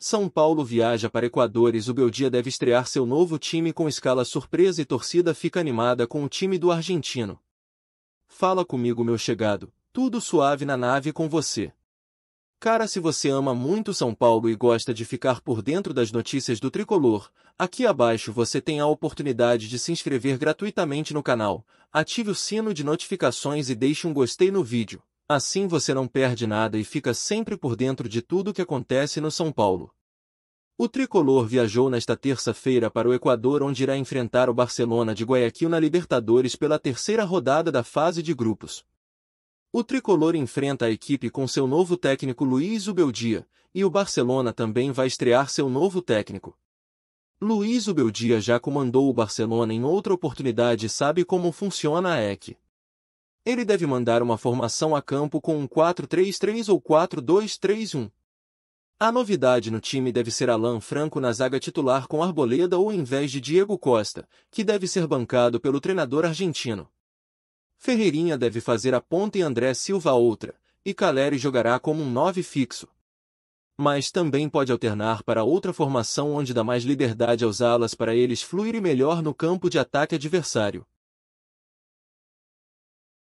São Paulo viaja para Equador e Zubeldia deve estrear seu novo time com escala surpresa e torcida fica animada com o time do argentino. Fala comigo meu chegado, tudo suave na nave com você. Cara, se você ama muito São Paulo e gosta de ficar por dentro das notícias do tricolor, aqui abaixo você tem a oportunidade de se inscrever gratuitamente no canal, ative o sino de notificações e deixe um gostei no vídeo. Assim você não perde nada e fica sempre por dentro de tudo que acontece no São Paulo. O tricolor viajou nesta terça-feira para o Equador, onde irá enfrentar o Barcelona de Guayaquil na Libertadores pela terceira rodada da fase de grupos. O tricolor enfrenta a equipe com seu novo técnico Luiz Ubeldia, e o Barcelona também vai estrear seu novo técnico. Luiz Ubeldia já comandou o Barcelona em outra oportunidade e sabe como funciona a EC ele deve mandar uma formação a campo com um 4-3-3 ou 4-2-3-1. A novidade no time deve ser Alan Franco na zaga titular com Arboleda ou em vez de Diego Costa, que deve ser bancado pelo treinador argentino. Ferreirinha deve fazer a ponta e André Silva a outra, e Caleri jogará como um 9 fixo. Mas também pode alternar para outra formação onde dá mais liberdade aos alas para eles e melhor no campo de ataque adversário.